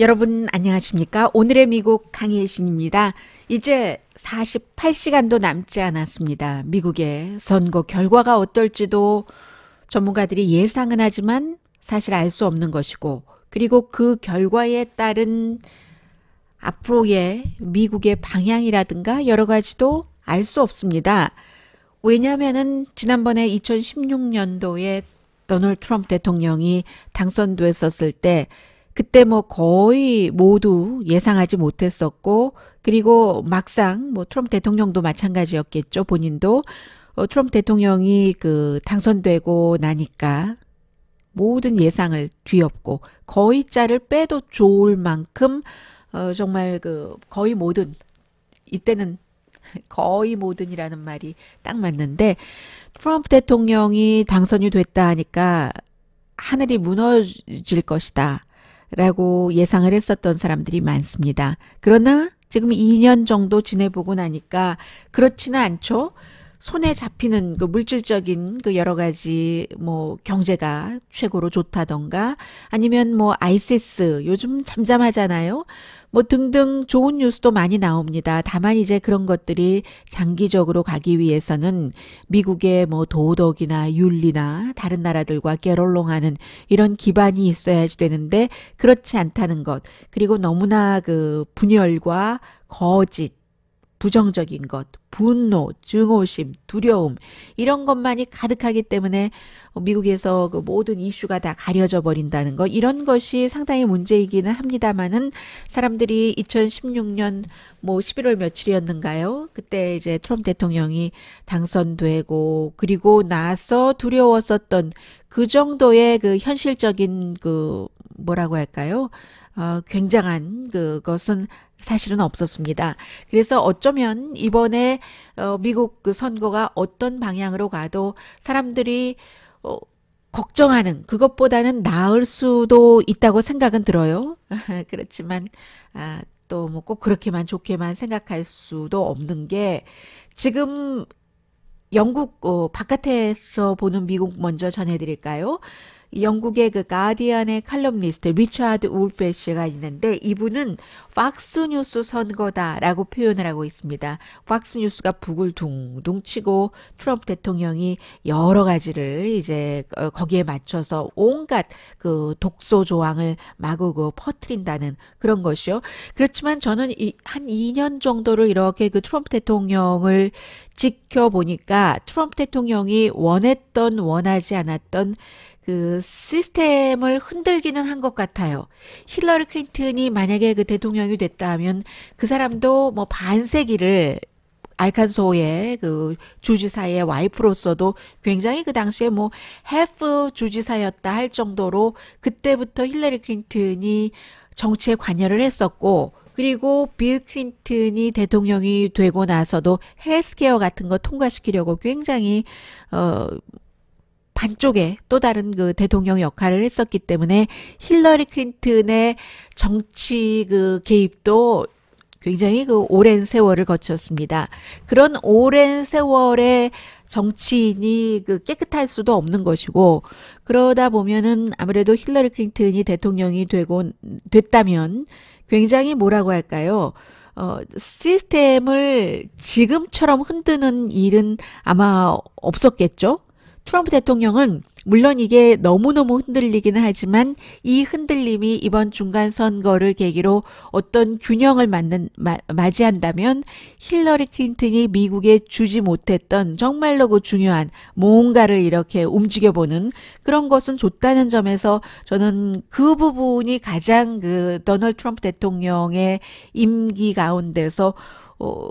여러분 안녕하십니까? 오늘의 미국 강혜신입니다. 이제 48시간도 남지 않았습니다. 미국의 선거 결과가 어떨지도 전문가들이 예상은 하지만 사실 알 수 없는 것이고 그리고 그 결과에 따른 앞으로의 미국의 방향이라든가 여러 가지도 알 수 없습니다. 왜냐하면은 지난번에 2016년도에 도널 트럼프 대통령이 당선됐었을 때 그때 뭐 거의 모두 예상하지 못했었고 그리고 막상 뭐 트럼프 대통령도 마찬가지였겠죠. 본인도 어, 트럼프 대통령이 그 당선되고 나니까 모든 예상을 뒤엎고 거의 짤을 빼도 좋을 만큼 어, 정말 그 거의 모든 이때는 거의 모든이라는 말이 딱 맞는데 트럼프 대통령이 당선이 됐다 하니까 하늘이 무너질 것이다. 라고 예상을 했었던 사람들이 많습니다. 그러나 지금 2년 정도 지내보고 나니까 그렇지는 않죠. 손에 잡히는 그 물질적인 그 여러 가지 뭐 경제가 최고로 좋다던가 아니면 뭐 아이세스 요즘 잠잠하잖아요. 뭐 등등 좋은 뉴스도 많이 나옵니다. 다만 이제 그런 것들이 장기적으로 가기 위해서는 미국의 뭐 도덕이나 윤리나 다른 나라들과 깨롤롱하는 이런 기반이 있어야지 되는데 그렇지 않다는 것. 그리고 너무나 그 분열과 거짓 부정적인 것, 분노, 증오심, 두려움 이런 것만이 가득하기 때문에 미국에서 그 모든 이슈가 다 가려져 버린다는 것 이런 것이 상당히 문제이기는 합니다만은 사람들이 2016년 뭐 11월 며칠이었는가요? 그때 이제 트럼프 대통령이 당선되고 그리고 나서 두려웠었던 그 정도의 그 현실적인 그 뭐라고 할까요? 어, 굉장한 그것은 사실은 없었습니다. 그래서 어쩌면 이번에 어, 미국 그 선거가 어떤 방향으로 가도 사람들이 어, 걱정하는 그것보다는 나을 수도 있다고 생각은 들어요. 그렇지만 아, 또 뭐 꼭 그렇게만 좋게만 생각할 수도 없는 게 지금 영국 어, 바깥에서 보는 미국 먼저 전해드릴까요? 영국의 그 가디언의 칼럼니스트 리차드 울페 씨가 있는데 이분은 팍스뉴스 선거다라고 표현을 하고 있습니다. 팍스뉴스가 북을 둥둥 치고 트럼프 대통령이 여러 가지를 이제 어, 거기에 맞춰서 온갖 그 독소 조항을 마구고 퍼트린다는 그런 것이요. 그렇지만 저는 이, 한 2년 정도를 이렇게 그 트럼프 대통령을 지켜보니까 트럼프 대통령이 원했던 원하지 않았던 그 시스템을 흔들기는 한 것 같아요. 힐러리 클린턴이 만약에 그 대통령이 됐다면 하그 사람도 뭐 반세기를 알칸소의 그 주지사의 와이프로서도 굉장히 그 당시에 뭐 해프 주지사였다 할 정도로 그때부터 힐러리 클린턴이 정치에 관여를 했었고 그리고 빌 클린턴이 대통령이 되고 나서도 헬스케어 같은 거 통과시키려고 굉장히 어 안쪽에 또 다른 그 대통령 역할을 했었기 때문에 힐러리 클린턴의 정치 그 개입도 굉장히 그 오랜 세월을 거쳤습니다. 그런 오랜 세월의 정치인이 그 깨끗할 수도 없는 것이고 그러다 보면은 아무래도 힐러리 클린턴이 대통령이 되고 됐다면 굉장히 뭐라고 할까요? 어, 시스템을 지금처럼 흔드는 일은 아마 없었겠죠? 트럼프 대통령은 물론 이게 너무너무 흔들리기는 하지만 이 흔들림이 이번 중간 선거를 계기로 어떤 균형을 맞는, 마, 맞이한다면 힐러리 클린턴이 미국에 주지 못했던 정말로 그 중요한 뭔가를 이렇게 움직여보는 그런 것은 좋다는 점에서 저는 그 부분이 가장 그 도널드 트럼프 대통령의 임기 가운데서 어,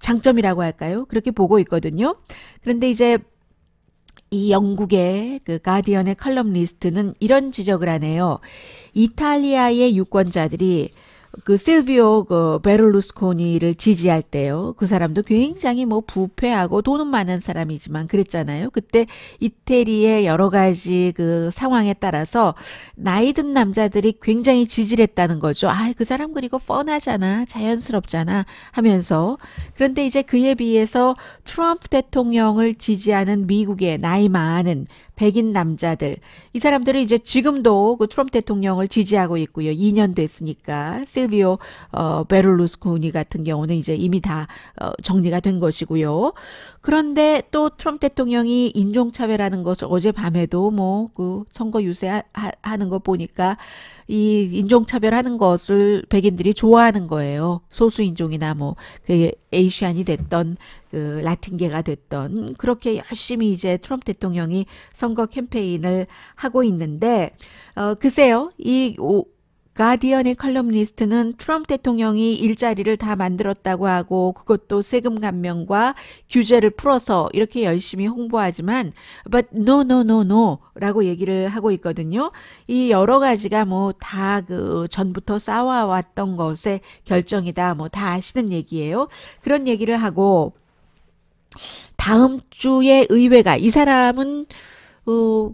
장점이라고 할까요? 그렇게 보고 있거든요. 그런데 이제 이 영국의 그 가디언의 컬럼리스트는 이런 지적을 하네요. 이탈리아의 유권자들이 그 실비오 그 베를루스코니를 지지할 때요. 그 사람도 굉장히 뭐 부패하고 돈은 많은 사람이지만 그랬잖아요. 그때 이태리의 여러 가지 그 상황에 따라서 나이 든 남자들이 굉장히 지지를 했다는 거죠. 아, 그 사람 그리고 뻔하잖아. 자연스럽잖아 하면서 그런데 이제 그에 비해서 트럼프 대통령을 지지하는 미국의 나이 많은 백인 남자들 이 사람들은 이제 지금도 그 트럼프 대통령을 지지하고 있고요. 2년 됐으니까 실비오 어 베를루스코니 같은 경우는 이제 이미 다 어, 정리가 된 것이고요. 그런데 또 트럼프 대통령이 인종차별하는 것을 어젯밤에도 뭐 그 선거 유세하는 거 보니까 이 인종차별하는 것을 백인들이 좋아하는 거예요. 소수인종이나 뭐 그 에이시안이 됐던 그 라틴계가 됐던 그렇게 열심히 이제 트럼프 대통령이 선거 캠페인을 하고 있는데 어 글쎄요. 이 오, 가디언의 컬럼니스트는 트럼프 대통령이 일자리를 다 만들었다고 하고 그것도 세금 감면과 규제를 풀어서 이렇게 열심히 홍보하지만 but no no no no라고 얘기를 하고 있거든요. 이 여러 가지가 뭐 다 그 전부터 싸워왔던 것의 결정이다 뭐 다 아시는 얘기예요. 그런 얘기를 하고 다음 주에 의회가 이 사람은 어,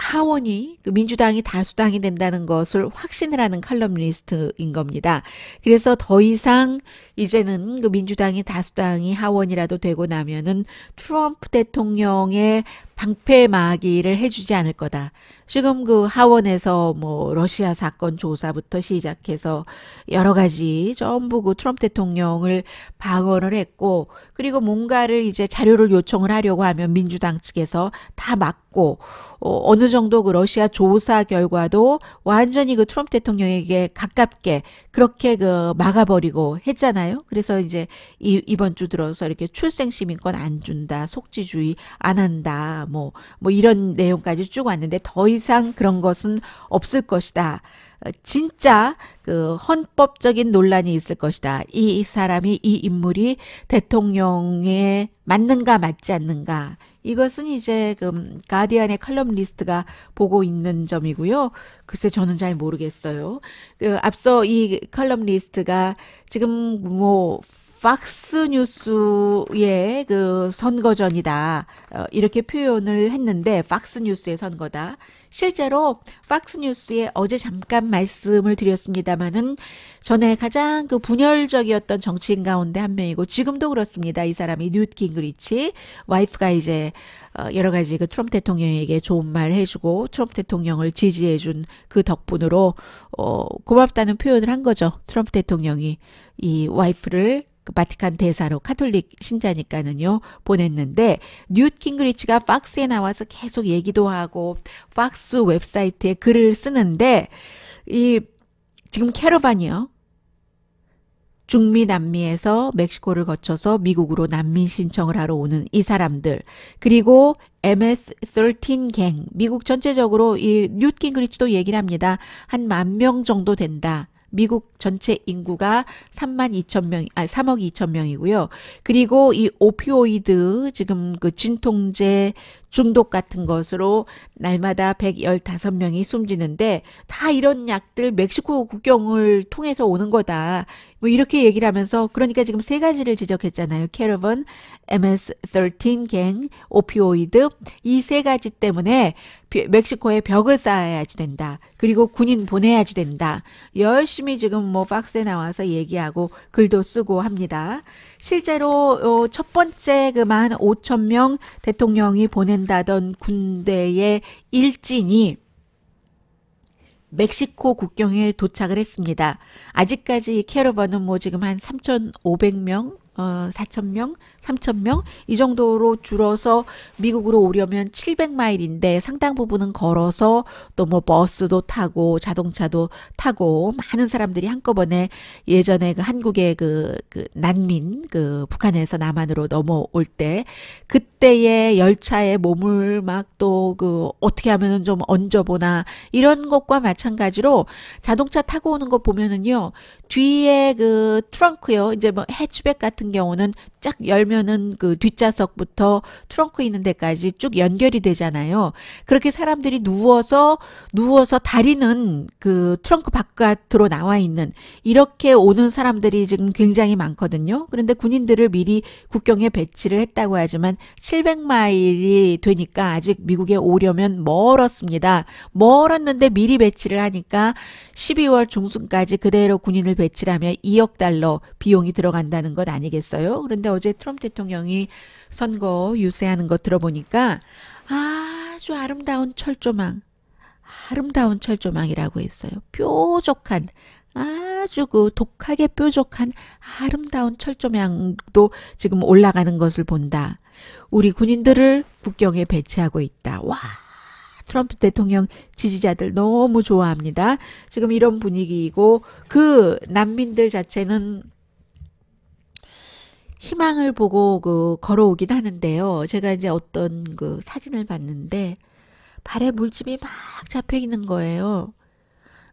하원이 그 민주당이 다수당이 된다는 것을 확신을 하는 칼럼니스트인 겁니다. 그래서 더 이상 이제는 그 민주당이 다수당이 하원이라도 되고 나면은 트럼프 대통령의 방패막이를 해주지 않을 거다. 지금 그 하원에서 뭐 러시아 사건 조사부터 시작해서 여러 가지 전부 그 트럼프 대통령을 방어를 했고 그리고 뭔가를 이제 자료를 요청을 하려고 하면 민주당 측에서 다 막고 어, 어느 정도 그 러시아 조사 결과도 완전히 그 트럼프 대통령에게 가깝게 그렇게 그 막아버리고 했잖아요. 있잖아요. 그래서 이제 이, 이번 주 들어서 이렇게 출생 시민권 안 준다, 속지주의 안 한다, 뭐, 뭐 이런 내용까지 쭉 왔는데 더 이상 그런 것은 없을 것이다. 어, 진짜 그 헌법적인 논란이 있을 것이다. 이 사람이 이 인물이 대통령에 맞는가 맞지 않는가. 이것은 이제 그가디언의칼럼리스트가 음, 보고 있는 점이고요. 글쎄 저는 잘 모르겠어요. 그 앞서 이칼럼리스트가 지금 뭐 팍스 뉴스의 그 선거전이다. 어, 이렇게 표현을 했는데 팍스 뉴스의 선거다. 실제로 팍스 뉴스에 어제 잠깐 말씀을 드렸습니다마는 전에 가장 그 분열적이었던 정치인 가운데 한 명이고 지금도 그렇습니다. 이 사람이 뉴트 깅그리치 와이프가 이제 어, 여러 가지 그 트럼프 대통령에게 좋은 말 해주고 트럼프 대통령을 지지해준 그 덕분으로 어, 고맙다는 표현을 한 거죠. 트럼프 대통령이 이 와이프를 바티칸 대사로 카톨릭 신자니까는요 보냈는데 뉴트 킹그리치가 팍스에 나와서 계속 얘기도 하고 팍스 웹사이트에 글을 쓰는데 이 지금 캐러반이요 중미 남미에서 멕시코를 거쳐서 미국으로 난민 신청을 하러 오는 이 사람들 그리고 MS-13 갱 미국 전체적으로 이 뉴트 킹그리치도 얘기를 합니다 한 만 명 정도 된다. 미국 전체 인구가 3만 2천 명, 아 3억 2천 명이고요. 그리고 이 오피오이드 지금 그 진통제 중독 같은 것으로 날마다 115명이 숨지는데 다 이런 약들 멕시코 국경을 통해서 오는 거다. 뭐 이렇게 얘기를 하면서 그러니까 지금 세 가지를 지적했잖아요. 캐러번, MS-13 갱, 오피오이드 이 세 가지 때문에 멕시코에 벽을 쌓아야지 된다. 그리고 군인 보내야지 된다. 열심히 지금 뭐 박스에 나와서 얘기하고 글도 쓰고 합니다. 실제로 어, 첫 번째 그만 5천 명 대통령이 보낸다던 군대의 일진이 멕시코 국경에 도착을 했습니다. 아직까지 캐러반은 뭐 지금 한 3,500명 어, 4,000명, 3,000명 이 정도로 줄어서 미국으로 오려면 700마일인데 상당 부분은 걸어서 또 뭐 버스도 타고 자동차도 타고 많은 사람들이 한꺼번에 예전에 그 한국의 그, 그 난민 그 북한에서 남한으로 넘어올 때 그때의 열차에 몸을 막 또 그 어떻게 하면은 좀 얹어보나 이런 것과 마찬가지로 자동차 타고 오는 거 보면은요 뒤에 그 트렁크요 이제 뭐 해치백 같은 같은 경우는 쫙 열면은 그 뒷좌석부터 트렁크 있는 데까지 쭉 연결이 되잖아요. 그렇게 사람들이 누워서 누워서 다리는 그 트렁크 바깥으로 나와 있는 이렇게 오는 사람들이 지금 굉장히 많거든요. 그런데 군인들을 미리 국경에 배치를 했다고 하지만 700마일이 되니까 아직 미국에 오려면 멀었습니다. 멀었는데 미리 배치를 하니까 12월 중순까지 그대로 군인을 배치하면 2억 달러 비용이 들어간다는 것 아니겠습니까? 얘기했어요. 그런데 어제 트럼프 대통령이 선거 유세하는 거 들어보니까 아주 아름다운 철조망, 아름다운 철조망이라고 했어요. 뾰족한, 아주 그 독하게 뾰족한 아름다운 철조망도 지금 올라가는 것을 본다. 우리 군인들을 국경에 배치하고 있다. 와! 트럼프 대통령 지지자들 너무 좋아합니다. 지금 이런 분위기이고 그 난민들 자체는 희망을 보고 그 걸어오긴 하는데요. 제가 이제 어떤 그 사진을 봤는데 발에 물집이 막 잡혀 있는 거예요.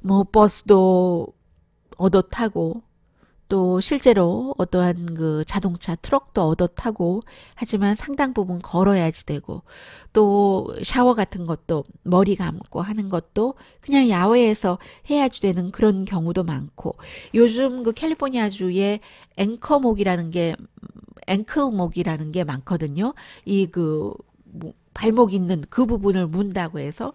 뭐 버스도 얻어 타고 또 실제로 어떠한 그 자동차 트럭도 얻어 타고 하지만 상당 부분 걸어야지 되고 또 샤워 같은 것도 머리 감고 하는 것도 그냥 야외에서 해야지 되는 그런 경우도 많고 요즘 그 캘리포니아 주에 앵커목이라는 게앵커목이라는게 많거든요. 이 그 발목 있는 그 부분을 문다고 해서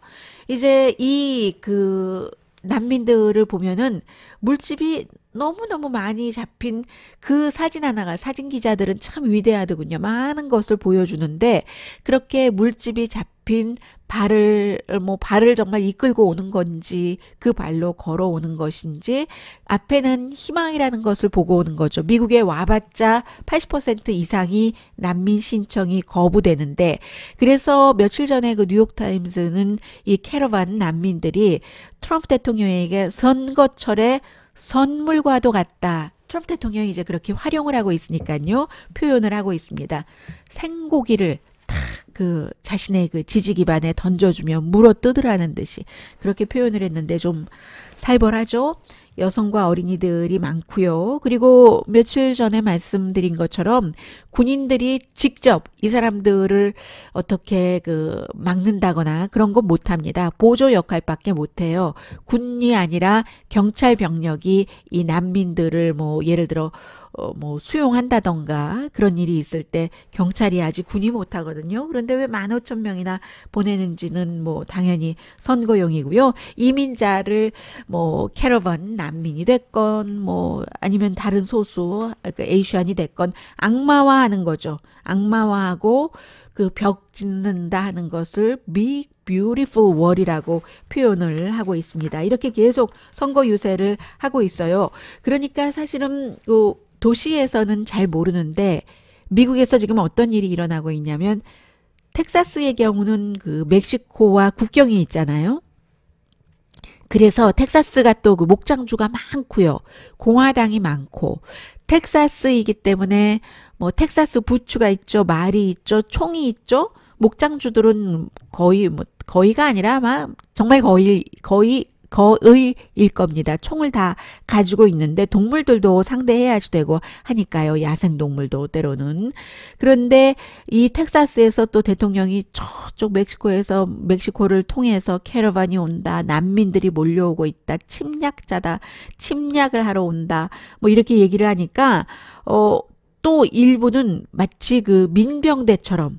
이제 이 그 난민들을 보면은 물집이 너무너무 많이 잡힌 그 사진 하나가 사진 기자들은 참 위대하더군요. 많은 것을 보여주는데 그렇게 물집이 잡힌 발을 뭐 발을 정말 이끌고 오는 건지 그 발로 걸어오는 것인지 앞에는 희망이라는 것을 보고 오는 거죠. 미국에 와봤자 80% 이상이 난민 신청이 거부되는데 그래서 며칠 전에 그 뉴욕 타임스는 이 캐러반 난민들이 트럼프 대통령에게 선거철에 선물과도 같다. 트럼프 대통령이 이제 그렇게 활용을 하고 있으니까요. 표현을 하고 있습니다. 생고기를 탁 그 자신의 그 지지 기반에 던져주며 물어 뜯으라는 듯이 그렇게 표현을 했는데 좀 살벌하죠. 여성과 어린이들이 많고요. 그리고 며칠 전에 말씀드린 것처럼 군인들이 직접 이 사람들을 어떻게 그 막는다거나 그런 건 못합니다. 보조 역할밖에 못해요. 군이 아니라 경찰 병력이 이 난민들을 뭐 예를 들어 어, 뭐 수용한다던가 그런 일이 있을 때 경찰이 아직 군이 못하거든요. 그런데 왜 만 오천 명이나 보내는지는 뭐 당연히 선거용이고요. 이민자를 뭐 캐러반 난민이 됐건 뭐 아니면 다른 소수 그까 그러니까 에이시안이 됐건 악마화하는 거죠. 악마화하고 그 벽 짓는다 하는 것을 미 beautiful w o r l 이라고 표현을 하고 있습니다. 이렇게 계속 선거 유세를 하고 있어요. 그러니까 사실은 그 도시에서는 잘 모르는데 미국에서 지금 어떤 일이 일어나고 있냐면 텍사스의 경우는 그 멕시코와 국경이 있잖아요. 그래서 텍사스가 또 그 목장주가 많고요. 공화당이 많고 텍사스이기 때문에 뭐 텍사스 부추가 있죠. 말이 있죠. 총이 있죠. 목장주들은 거의 뭐 거의가 아니라 아마 정말 거의 거의 거의일 겁니다. 총을 다 가지고 있는데 동물들도 상대해야 지 되고 하니까요. 야생동물도 때로는. 그런데 이 텍사스에서 또 대통령이 저쪽 멕시코에서 멕시코를 통해서 캐러반이 온다. 난민들이 몰려오고 있다. 침략자다. 침략을 하러 온다. 뭐 이렇게 얘기를 하니까 어, 또 일부는 마치 그 민병대처럼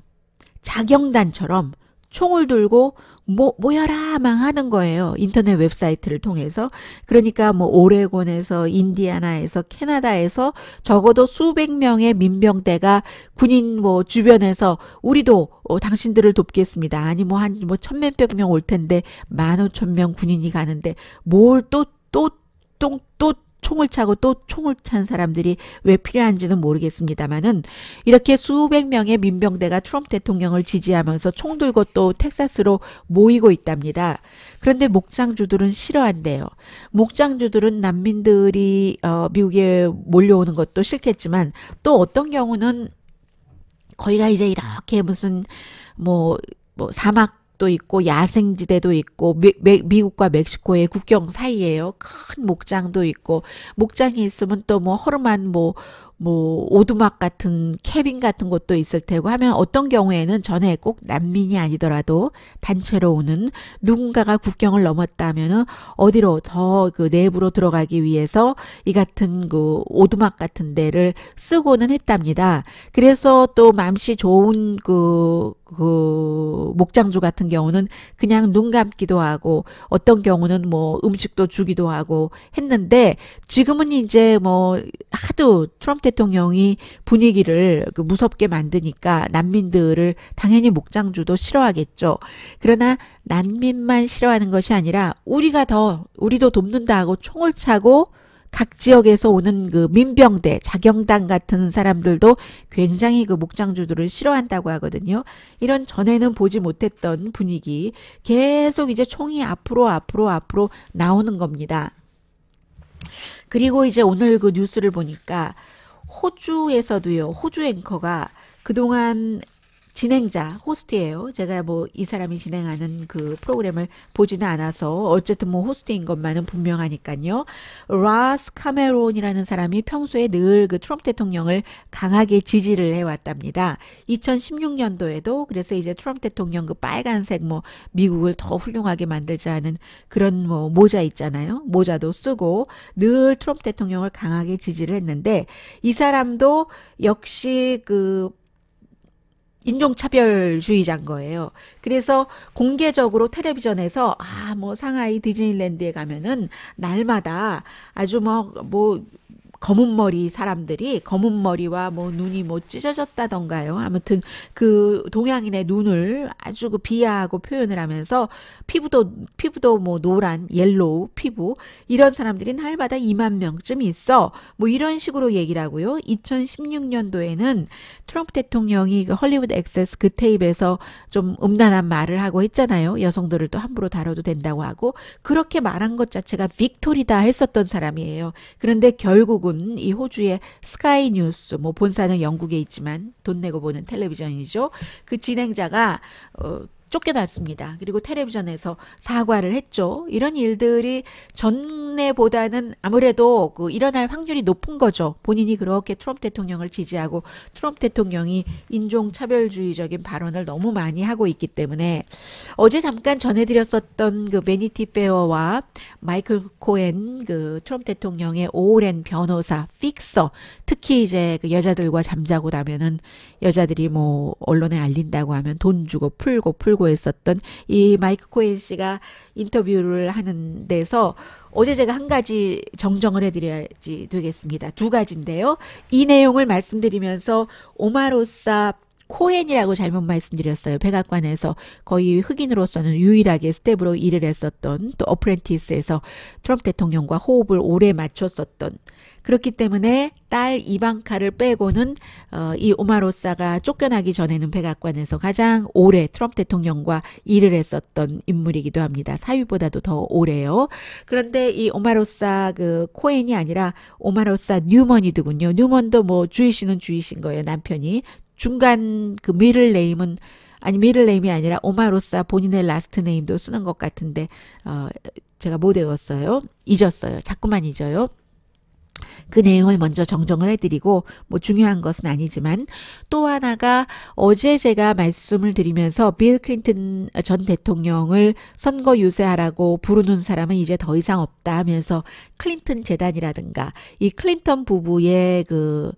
자경단처럼 총을 들고 뭐, 뭐여라 망하는 거예요. 인터넷 웹사이트를 통해서. 그러니까 뭐 오레곤에서 인디아나에서 캐나다에서 적어도 수백 명의 민병대가 군인 뭐 주변에서 우리도 어, 당신들을 돕겠습니다. 아니 뭐한뭐 뭐 천몇백 명 올 텐데 만 오천 명 군인이 가는데 뭘 또 또 똥또 총을 차고 또 총을 찬 사람들이 왜 필요한지는 모르겠습니다만은 이렇게 수백 명의 민병대가 트럼프 대통령을 지지하면서 총 들고 또 텍사스로 모이고 있답니다. 그런데 목장주들은 싫어한대요. 목장주들은 난민들이 어, 미국에 몰려오는 것도 싫겠지만 또 어떤 경우는 거기가 이제 이렇게 무슨 뭐뭐 뭐 사막 지역도 있고 야생지대도 있고 미, 미 국과 멕시코의 국경 사이에요. 큰 목장도 있고 목장이 있으면 또 뭐 허름한 뭐뭐 오두막 같은 캐빈 같은 곳도 있을 테고 하면 어떤 경우에는 전에 꼭 난민이 아니더라도 단체로 오는 누군가가 국경을 넘었다면은 어디로 더 그 내부로 들어가기 위해서 이 같은 그 오두막 같은 데를 쓰고는 했답니다. 그래서 또 맘씨 좋은 그그 그 목장주 같은 경우는 그냥 눈 감기도 하고 어떤 경우는 뭐 음식도 주기도 하고 했는데 지금은 이제 뭐 하도 트럼프 대통령이 분위기를 그 무섭게 만드니까 난민들을 당연히 목장주도 싫어하겠죠. 그러나 난민만 싫어하는 것이 아니라 우리가 더 우리도 돕는다 하고 총을 차고 각 지역에서 오는 그 민병대, 자경당 같은 사람들도 굉장히 그 목장주들을 싫어한다고 하거든요. 이런 전에는 보지 못했던 분위기 계속 이제 총이 앞으로 앞으로 앞으로 나오는 겁니다. 그리고 이제 오늘 그 뉴스를 보니까 호주에서도요. 호주 앵커가 그동안 진행자 호스트예요. 제가 뭐 이 사람이 진행하는 그 프로그램을 보지는 않아서 어쨌든 뭐 호스트인 것만은 분명하니까요. 라스 카메론이라는 사람이 평소에 늘 그 트럼프 대통령을 강하게 지지를 해왔답니다. 2016년도에도 그래서 이제 트럼프 대통령 그 빨간색 뭐 미국을 더 훌륭하게 만들자 하는 그런 뭐 모자 있잖아요. 모자도 쓰고 늘 트럼프 대통령을 강하게 지지를 했는데 이 사람도 역시 그 인종차별주의자인 거예요. 그래서 공개적으로 텔레비전에서 아, 뭐 상하이 디즈니랜드에 가면은 날마다 아주 뭐, 뭐, 검은 머리 사람들이 검은 머리와 뭐 눈이 뭐 찢어졌다던가요. 아무튼 그 동양인의 눈을 아주 그 비하하고 표현을 하면서 피부도 피부도 뭐 노란, 옐로우 피부 이런 사람들이 날마다 2만 명쯤 있어. 뭐 이런 식으로 얘기를 하고요. 2016년도에는 트럼프 대통령이 그 헐리우드 액세스 그 테이프에서 좀 음란한 말을 하고 했잖아요. 여성들을 또 함부로 다뤄도 된다고 하고 그렇게 말한 것 자체가 빅토리다 했었던 사람이에요. 그런데 결국은 본이 호주의 스카이 뉴스 뭐 본사는 영국에 있지만 돈 내고 보는 텔레비전이죠. 그 진행자가 어 쫓겨났습니다. 그리고 텔레비전에서 사과를 했죠. 이런 일들이 전에보다는 아무래도 그 일어날 확률이 높은 거죠. 본인이 그렇게 트럼프 대통령을 지지하고 트럼프 대통령이 인종차별주의적인 발언을 너무 많이 하고 있기 때문에 어제 잠깐 전해드렸었던 그 매니티 페어와 마이클 코엔 그 트럼프 대통령의 오랜 변호사 픽서 특히 이제 그 여자들과 잠자고 나면은 여자들이 뭐 언론에 알린다고 하면 돈 주고 풀고 풀고 보였었던 이 마이크 코엔 씨가 인터뷰를 하는 데서 어제 제가 한 가지 정정을 해드려야지 되겠습니다. 두 가지인데요. 이 내용을 말씀드리면서 오마로사 코엔이라고 잘못 말씀드렸어요. 백악관에서 거의 흑인으로서는 유일하게 스텝으로 일을 했었던 또 어프렌티스에서 트럼프 대통령과 호흡을 오래 맞췄었던 그렇기 때문에 딸 이방카를 빼고는 어, 이 오마로사가 쫓겨나기 전에는 백악관에서 가장 오래 트럼프 대통령과 일을 했었던 인물이기도 합니다. 사위보다도 더 오래요. 그런데 이 오마로사 그 코엔이 아니라 오마로사 뉴먼이더군요. 뉴먼도 뭐주이시는 주이신 거예요. 남편이 중간 그 미를 네임은 아니 미를 네임이 아니라 오마로사 본인의 라스트 네임도 쓰는 것 같은데 어 제가 못 외웠어요. 잊었어요. 자꾸만 잊어요. 그 내용을 먼저 정정을 해드리고 뭐 중요한 것은 아니지만 또 하나가 어제 제가 말씀을 드리면서 빌 클린턴 전 대통령을 선거 유세하라고 부르는 사람은 이제 더 이상 없다 하면서 클린턴 재단이라든가 이 클린턴 부부의 그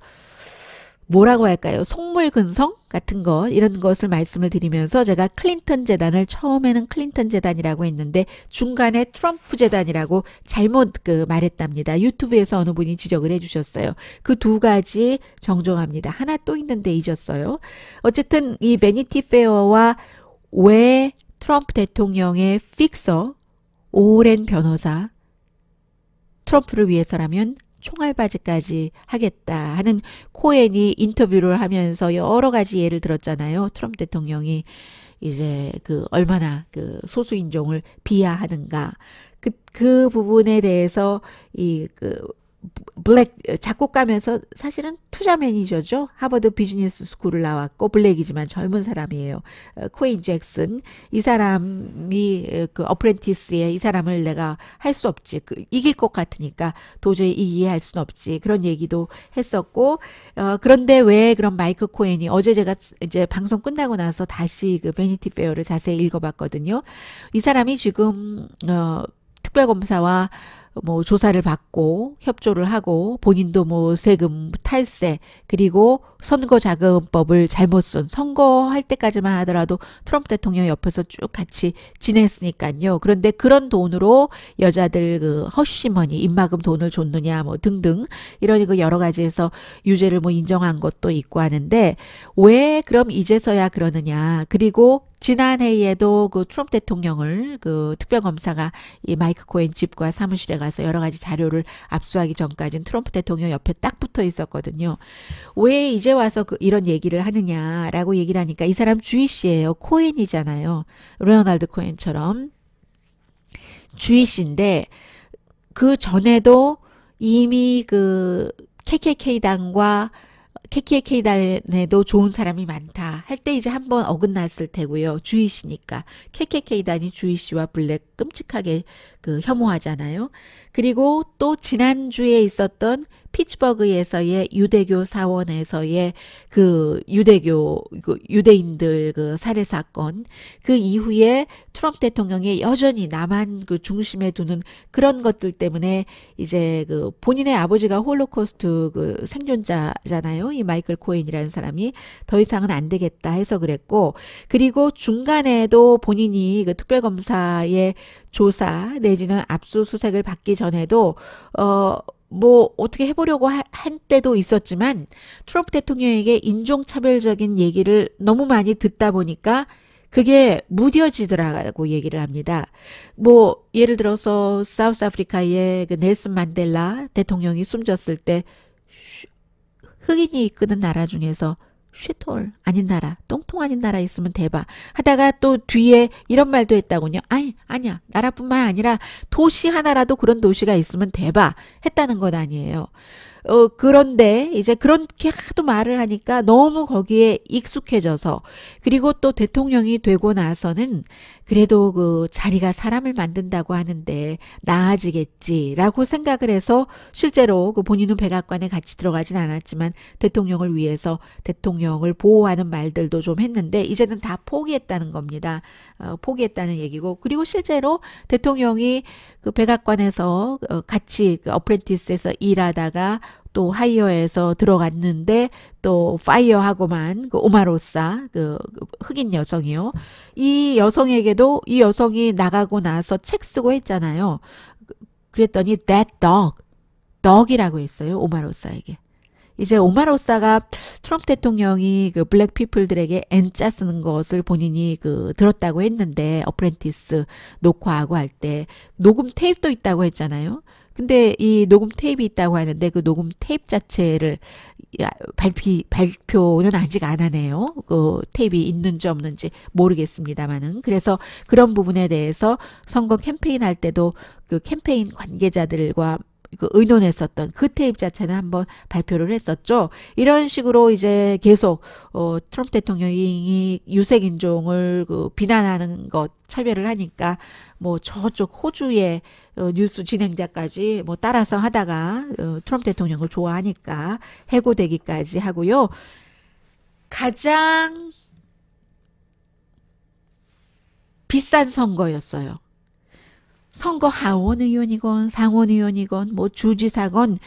뭐라고 할까요? 속물 근성 같은 것 이런 것을 말씀을 드리면서 제가 클린턴 재단을 처음에는 클린턴 재단이라고 했는데 중간에 트럼프 재단이라고 잘못 그 말했답니다. 유튜브에서 어느 분이 지적을 해 주셨어요. 그 두 가지 정정합니다. 하나 또 있는데 잊었어요. 어쨌든 이매니티 페어와 왜 트럼프 대통령의 픽서 오랜 변호사 트럼프를 위해서라면 총알바지까지 하겠다 하는 코엔이 인터뷰를 하면서 여러 가지 예를 들었잖아요. 트럼프 대통령이 이제 그 얼마나 그 소수인종을 비하하는가. 그, 그 부분에 대해서 이그 블랙 작곡가면서 사실은 투자 매니저죠. 하버드 비즈니스 스쿨을 나왔고 블랙이지만 젊은 사람이에요. 어, 코인 잭슨 이 사람이 어, 그 어프렌티스에 이 사람을 내가 할 수 없지 그 이길 것 같으니까 도저히 이해할 순 없지 그런 얘기도 했었고 어, 그런데 왜 그런 마이크 코인이 어제 제가 이제 방송 끝나고 나서 다시 그 베니티 페어를 자세히 읽어봤거든요. 이 사람이 지금 어, 특별검사와 뭐 조사를 받고 협조를 하고 본인도 뭐 세금 탈세 그리고 선거 자금법을 잘못 쓴 선거할 때까지만 하더라도 트럼프 대통령 옆에서 쭉 같이 지냈으니까요. 그런데 그런 돈으로 여자들 그 허쉬머니 입막음 돈을 줬느냐 뭐 등등 이런 그 여러 가지에서 유죄를 뭐 인정한 것도 있고 하는데 왜 그럼 이제서야 그러느냐 그리고 지난해에도 그 트럼프 대통령을 그 특별검사가 이 마이크 코엔 집과 사무실에 나가서 여러 가지 자료를 압수하기 전까지는 트럼프 대통령 옆에 딱 붙어 있었거든요. 왜 이제 와서 그 이런 얘기를 하느냐라고 얘기를 하니까 이 사람 주이씨예요. 코인이잖아요. 레오날드 코인처럼 주이씨인데 그 전에도 이미 그 KKK당과 KKK단에도 좋은 사람이 많다 할 때 이제 한번 어긋났을 테고요. 주이시니까. KKK단이 주이시와 블랙 끔찍하게 그 혐오하잖아요. 그리고 또 지난주에 있었던 피츠버그에서의 유대교 사원에서의 그 유대교 그 유대인들 그 살해 사건 그 이후에 트럼프 대통령이 여전히 남한 그 중심에 두는 그런 것들 때문에 이제 그 본인의 아버지가 홀로코스트 그 생존자잖아요. 이 마이클 코인이라는 사람이 더 이상은 안 되겠다 해서 그랬고 그리고 중간에도 본인이 그 특별검사의 조사 내지는 압수수색을 받기 전에도 어, 뭐 어떻게 해보려고 한 때도 있었지만 트럼프 대통령에게 인종차별적인 얘기를 너무 많이 듣다 보니까 그게 무뎌지더라고 얘기를 합니다. 뭐 예를 들어서 사우스 아프리카의 그 넬슨 만델라 대통령이 숨졌을 때 흑인이 이끄는 나라 중에서 쉬홀 아닌 나라, 똥통 아닌 나라 있으면 대박. 하다가 또 뒤에 이런 말도 했다군요. 아니, 아니야. 나라뿐만 아니라 도시 하나라도 그런 도시가 있으면 대박 했다는 건 아니에요. 어, 그런데 이제 그렇게 하도 말을 하니까 너무 거기에 익숙해져서 그리고 또 대통령이 되고 나서는 그래도 그 자리가 사람을 만든다고 하는데 나아지겠지라고 생각을 해서 실제로 그 본인은 백악관에 같이 들어가진 않았지만 대통령을 위해서 대통령을 보호하는 말들도 좀 했는데 이제는 다 포기했다는 겁니다. 어, 포기했다는 얘기고 그리고 실제로 대통령이 그 백악관에서 어, 같이 그 어프렌티스에서 일하다가 또 하이어에서 들어갔는데 또 파이어하고만 그 오마로사 그 흑인 여성이요. 이 여성에게도 이 여성이 나가고 나서 책 쓰고 했잖아요. 그랬더니 that dog, dog이라고 했어요. 오마로사에게. 이제 오마로사가 트럼프 대통령이 그 블랙 피플들에게 N자 쓰는 것을 본인이 그 들었다고 했는데 어프렌티스 녹화하고 할 때 녹음 테이프도 있다고 했잖아요. 근데 이 녹음 테이프 있다고 하는데 그 녹음 테이프 자체를 발피, 발표는 아직 안 하네요. 그 테이프 있는지 없는지 모르겠습니다만은. 그래서 그런 부분에 대해서 선거 캠페인 할 때도 그 캠페인 관계자들과 그 의논했었던 그 테이프 자체는 한번 발표를 했었죠. 이런 식으로 이제 계속 어, 트럼프 대통령이 유색 인종을 그 비난하는 것 차별을 하니까 뭐 저쪽 호주의 어, 뉴스 진행자까지 뭐 따라서 하다가 어, 트럼프 대통령을 좋아하니까 해고되기까지 하고요. 가장 비싼 선거였어요. 선거 하원 의원이건 상원 의원이건 뭐 주지사건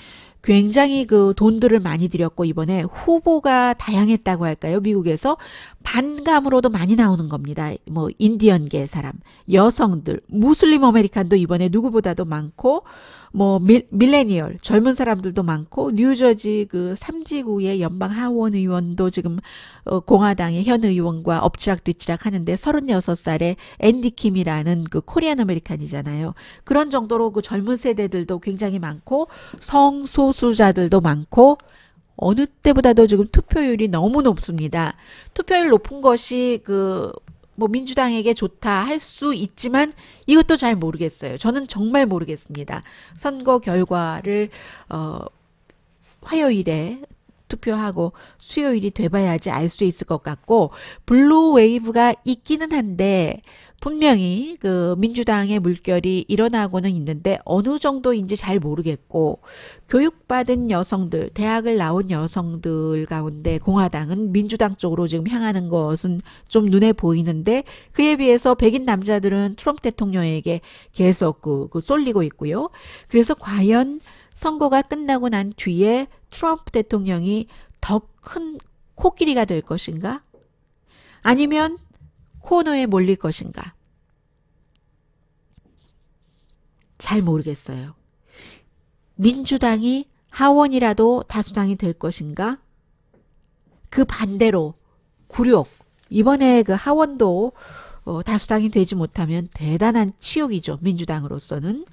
굉장히 그 돈들을 많이 들였고 이번에 후보가 다양했다고 할까요? 미국에서 반감으로도 많이 나오는 겁니다. 뭐 인디언계 사람, 여성들, 무슬림 아메리칸도 이번에 누구보다도 많고 뭐 밀, 밀레니얼 젊은 사람들도 많고 뉴저지 그 삼지구의 연방 하원 의원도 지금 어, 공화당의 현 의원과 엎치락뒤치락 하는데 3 6살의 앤디 킴이라는 그 코리안 아메리칸이잖아요. 그런 정도로 그 젊은 세대들도 굉장히 많고 성소수자들도 많고 어느 때보다도 지금 투표율이 너무 높습니다. 투표율 높은 것이 그 뭐 민주당에게 좋다 할 수 있지만 이것도 잘 모르겠어요. 저는 정말 모르겠습니다. 선거 결과를 어 화요일에 투표하고 수요일이 돼봐야지 알 수 있을 것 같고 블루 웨이브가 있기는 한데 분명히 그 민주당의 물결이 일어나고는 있는데 어느 정도인지 잘 모르겠고 교육받은 여성들 대학을 나온 여성들 가운데 공화당은 민주당 쪽으로 지금 향하는 것은 좀 눈에 보이는데 그에 비해서 백인 남자들은 트럼프 대통령에게 계속 그, 그 쏠리고 있고요. 그래서 과연 선거가 끝나고 난 뒤에 트럼프 대통령이 더 큰 코끼리가 될 것인가? 아니면 코너에 몰릴 것인가? 잘 모르겠어요. 민주당이 하원이라도 다수당이 될 것인가? 그 반대로 굴욕. 이번에 그 하원도 어, 다수당이 되지 못하면 대단한 치욕이죠. 민주당으로서는.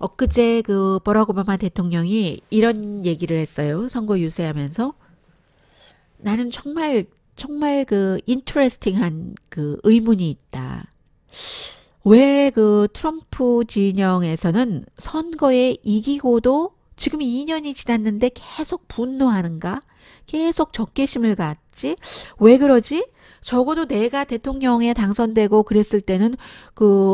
엊그제 그 버락 오바마 대통령이 이런 얘기를 했어요. 선거 유세하면서 나는 정말 정말 그 인트레스팅한 그 의문이 있다. 왜 그 트럼프 진영에서는 선거에 이기고도 지금 2년이 지났는데 계속 분노하는가? 계속 적개심을 갖지? 왜 그러지? 적어도 내가 대통령에 당선되고 그랬을 때는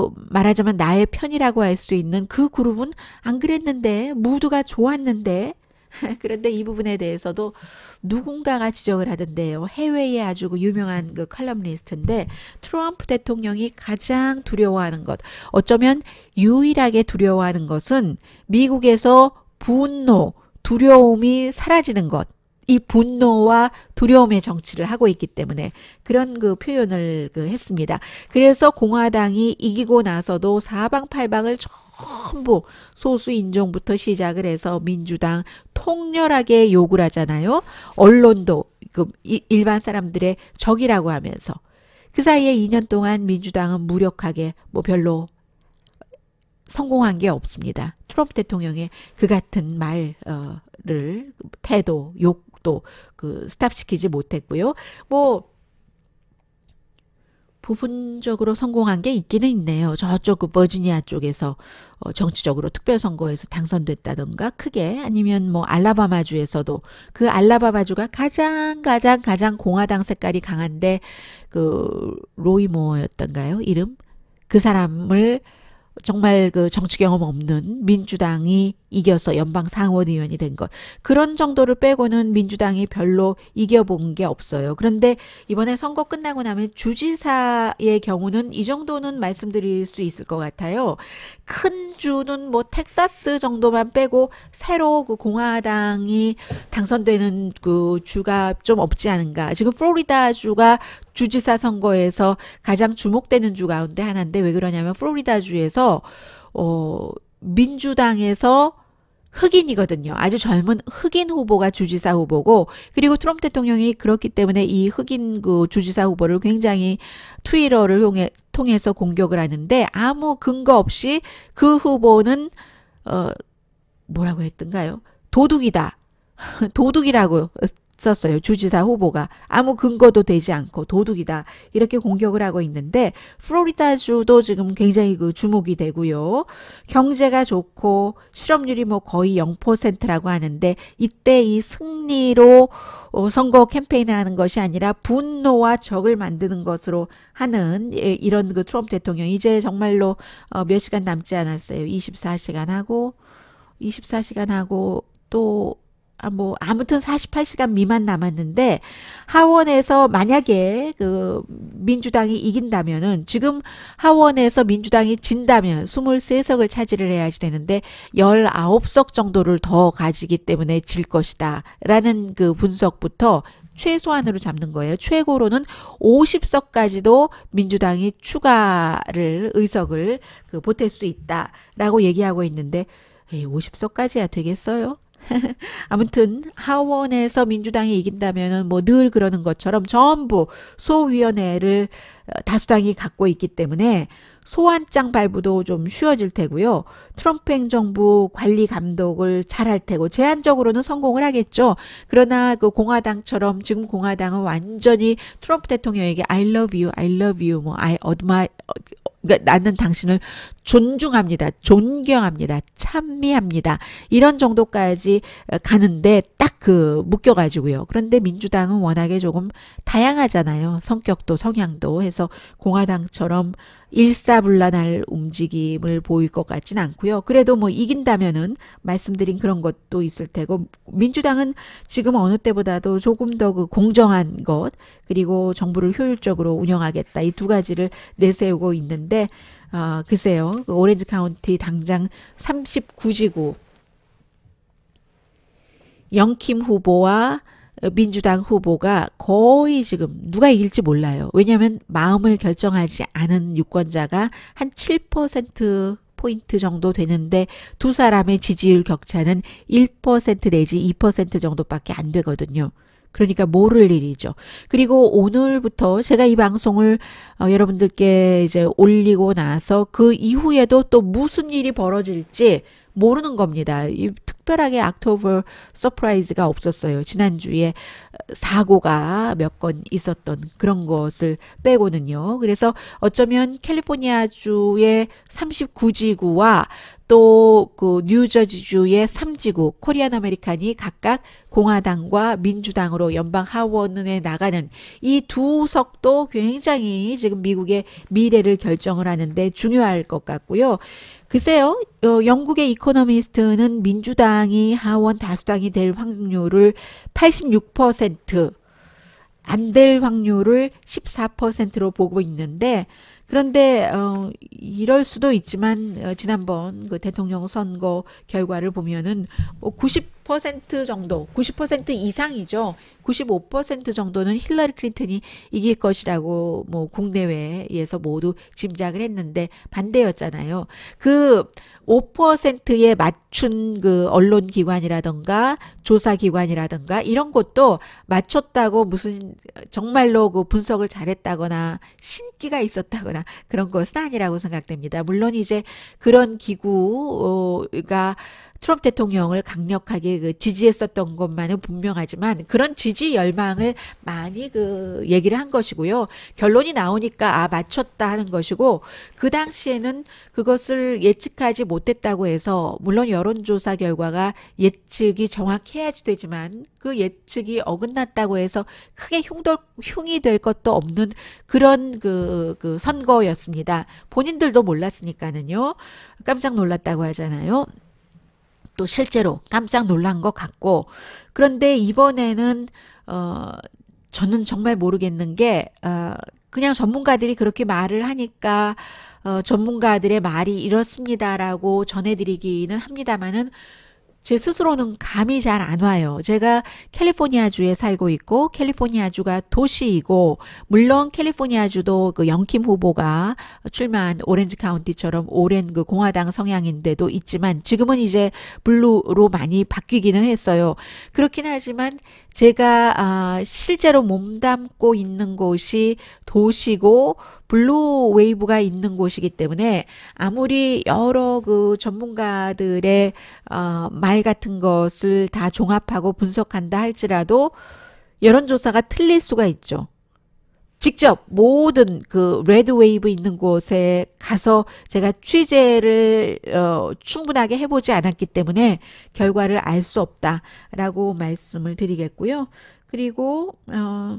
그 말하자면 나의 편이라고 할 수 있는 그 그룹은 안 그랬는데 무드가 좋았는데 그런데 이 부분에 대해서도 누군가가 지적을 하던데요. 해외에 아주 그 유명한 그 칼럼니스트인데 트럼프 대통령이 가장 두려워하는 것, 어쩌면 유일하게 두려워하는 것은 미국에서 분노, 두려움이 사라지는 것. 이 분노와 두려움의 정치를 하고 있기 때문에 그런 그 표현을 그 했습니다. 그래서 공화당이 이기고 나서도 사방팔방을 전부 소수 인종부터 시작을 해서 민주당 통렬하게 욕을 하잖아요. 언론도 그 일반 사람들의 적이라고 하면서 그 사이에 2년 동안 민주당은 무력하게 뭐 별로 성공한 게 없습니다. 트럼프 대통령의 그 같은 말을 어, 태도, 욕 또그 스탑시키지 못했고요. 뭐 부분적으로 성공한 게 있기는 있네요. 저쪽 그 버지니아 쪽에서 어, 정치적으로 특별선거에서 당선됐다던가 크게 아니면 뭐 알라바마주에서도 그 알라바마주가 가장 가장 가장 공화당 색깔이 강한데 그 로이모였던가요? 어 이름? 그 사람을 정말 그 정치 경험 없는 민주당이 이겨서 연방 상원의원이 된 것. 그런 정도를 빼고는 민주당이 별로 이겨본 게 없어요. 그런데 이번에 선거 끝나고 나면 주지사의 경우는 이 정도는 말씀드릴 수 있을 것 같아요. 큰 주는 뭐 텍사스 정도만 빼고 새로 그 공화당이 당선되는 그 주가 좀 없지 않은가. 지금 플로리다 주가 주지사 선거에서 가장 주목되는 주 가운데 하나인데 왜 그러냐면 플로리다 주에서 어 민주당에서 흑인이거든요. 아주 젊은 흑인 후보가 주지사 후보고 그리고 트럼프 대통령이 그렇기 때문에 이 흑인 그 주지사 후보를 굉장히 트위터를 통해 통해서 공격을 하는데 아무 근거 없이 그 후보는 어 뭐라고 했던가요? 도둑이다. 도둑이라고 썼어요. 주지사 후보가 아무 근거도 되지 않고 도둑이다 이렇게 공격을 하고 있는데 플로리다주도 지금 굉장히 그 주목이 되고요. 경제가 좋고 실업률이 뭐 거의 0%라고 하는데 이때 이 승리로 어, 선거 캠페인을 하는 것이 아니라 분노와 적을 만드는 것으로 하는 예, 이런 그 트럼프 대통령 이제 정말로 어, 몇 시간 남지 않았어요. 24시간 하고 24시간 하고 또 아, 뭐, 아무튼 48시간 미만 남았는데, 하원에서 만약에 그 민주당이 이긴다면은, 지금 하원에서 민주당이 진다면 23석을 차지를 해야지 되는데, 19석 정도를 더 가지기 때문에 질 것이다. 라는 그 분석부터 최소한으로 잡는 거예요. 최고로는 50석까지도 민주당이 추가를, 의석을 그 보탤 수 있다. 라고 얘기하고 있는데, 에이, 50석까지야 되겠어요? 아무튼 하원에서 민주당이 이긴다면 뭐늘 그러는 것처럼 전부 소위원회를 어, 다수당이 갖고 있기 때문에 소환장 발부도 좀 쉬워질 테고요. 트럼프 행정부 관리 감독을 잘 할 테고 제한적으로는 성공을 하겠죠. 그러나 그 공화당처럼 지금 공화당은 완전히 트럼프 대통령에게 I love you, I love you, 뭐 I admire 어, 그러니까 나는 당신을 존중합니다. 존경합니다. 찬미합니다. 이런 정도까지 가는데 딱 그 묶여가지고요. 그런데 민주당은 워낙에 조금 다양하잖아요. 성격도 성향도 해서 공화당처럼 일사불란할 움직임을 보일 것 같진 않고요. 그래도 뭐 이긴다면은 말씀드린 그런 것도 있을 테고 민주당은 지금 어느 때보다도 조금 더 그 공정한 것 그리고 정부를 효율적으로 운영하겠다 이 두 가지를 내세우고 있는데 아 어, 글쎄요 그 오렌지 카운티 당장 39지구 영킴 후보와 민주당 후보가 거의 지금 누가 이길지 몰라요. 왜냐하면 마음을 결정하지 않은 유권자가 한 7% 포인트 정도 되는데 두 사람의 지지율 격차는 1% 내지 2% 정도밖에 안 되거든요. 그러니까 모를 일이죠. 그리고 오늘부터 제가 이 방송을 어, 여러분들께 이제 올리고 나서 그 이후에도 또 무슨 일이 벌어질지 모르는 겁니다. 특별하게 October s u r p r i s e 가 없었어요. 지난주에 사고가 몇 건 있었던 그런 것을 빼고는요. 그래서 어쩌면 캘리포니아주의 39지구와 또 그 뉴저지주의 3지구 코리안 아메리칸이 각각 공화당과 민주당으로 연방 하원에 나가는 이 두 석도 굉장히 지금 미국의 미래를 결정을 하는데 중요할 것 같고요. 글쎄요, 어, 영국의 이코노미스트는 민주당이 하원 다수당이 될 확률을 86%, 안 될 확률을 14%로 보고 있는데, 그런데 어 이럴 수도 있지만 어, 지난번 그 대통령 선거 결과를 보면은 뭐90 90% 정도, 90% 이상이죠. 95% 정도는 힐러리 클린턴이 이길 것이라고 뭐 국내외에서 모두 짐작을 했는데 반대였잖아요. 그 5%에 맞춘 그 언론 기관이라던가 조사 기관이라던가 이런 것도 맞췄다고 무슨 정말로 그 분석을 잘했다거나 신기가 있었다거나 그런 것은 아니라고 생각됩니다. 물론 이제 그런 기구가 트럼프 대통령을 강력하게 그 지지했었던 것만은 분명하지만 그런 지지 열망을 많이 그 얘기를 한 것이고요. 결론이 나오니까 아 맞췄다 하는 것이고 그 당시에는 그것을 예측하지 못했다고 해서 물론 여론조사 결과가 예측이 정확해야지 되지만 그 예측이 어긋났다고 해서 크게 흉돌, 흉이 될 것도 없는 그런 그, 그 선거였습니다. 본인들도 몰랐으니까는요. 깜짝 놀랐다고 하잖아요. 또 실제로 깜짝 놀란 것 같고 그런데 이번에는 어 저는 정말 모르겠는 게 어, 그냥 전문가들이 그렇게 말을 하니까 어, 전문가들의 말이 이렇습니다라고 전해드리기는 합니다만은 제 스스로는 감이 잘 안 와요. 제가 캘리포니아주에 살고 있고 캘리포니아주가 도시이고 물론 캘리포니아주도 그 영킴 후보가 출마한 오렌지 카운티처럼 오랜 그 공화당 성향인데도 있지만 지금은 이제 블루로 많이 바뀌기는 했어요. 그렇긴 하지만 제가 아 실제로 몸담고 있는 곳이 도시고 블루 웨이브가 있는 곳이기 때문에 아무리 여러 그 전문가들의 어말 말 같은 것을 다 종합하고 분석한다 할지라도 여론조사가 틀릴 수가 있죠. 직접 모든 그 레드웨이브 있는 곳에 가서 제가 취재를 어, 충분하게 해보지 않았기 때문에 결과를 알 수 없다라고 말씀을 드리겠고요. 그리고 어,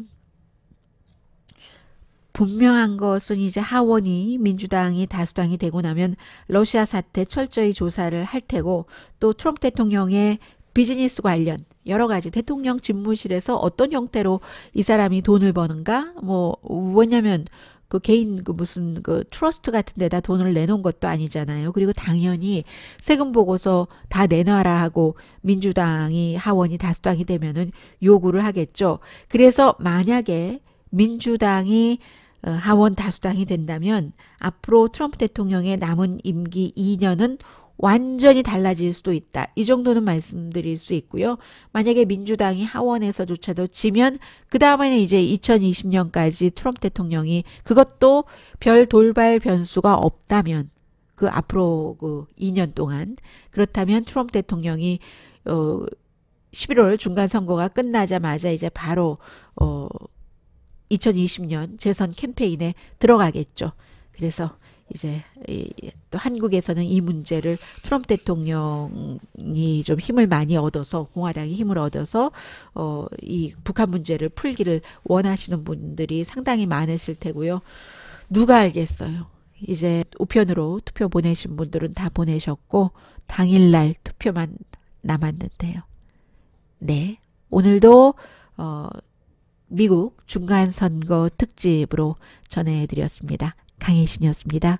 분명한 것은 이제 하원이 민주당이 다수당이 되고 나면 러시아 사태 철저히 조사를 할 테고 또 트럼프 대통령의 비즈니스 관련 여러 가지 대통령 집무실에서 어떤 형태로 이 사람이 돈을 버는가 뭐 뭐냐면 그 개인 그 무슨 그 트러스트 같은 데다 돈을 내놓은 것도 아니잖아요. 그리고 당연히 세금 보고서 다 내놔라 하고 민주당이 하원이 다수당이 되면은 요구를 하겠죠. 그래서 만약에 민주당이 어, 하원 다수당이 된다면 앞으로 트럼프 대통령의 남은 임기 2년은 완전히 달라질 수도 있다. 이 정도는 말씀드릴 수 있고요. 만약에 민주당이 하원에서조차도 지면 그 다음에는 이제 2020년까지 트럼프 대통령이 그것도 별 돌발 변수가 없다면 그 앞으로 그 2년 동안 그렇다면 트럼프 대통령이 어 11월 중간 선거가 끝나자마자 이제 바로 어 2020년 재선 캠페인에 들어가겠죠. 그래서 이제 또 한국에서는 이 문제를 트럼프 대통령이 좀 힘을 많이 얻어서 공화당이 힘을 얻어서 어이 북한 문제를 풀기를 원하시는 분들이 상당히 많으실 테고요. 누가 알겠어요. 이제 우편으로 투표 보내신 분들은 다 보내셨고 당일날 투표만 남았는데요. 네. 오늘도 어 미국 중간선거 특집으로 전해드렸습니다. 강혜신이었습니다.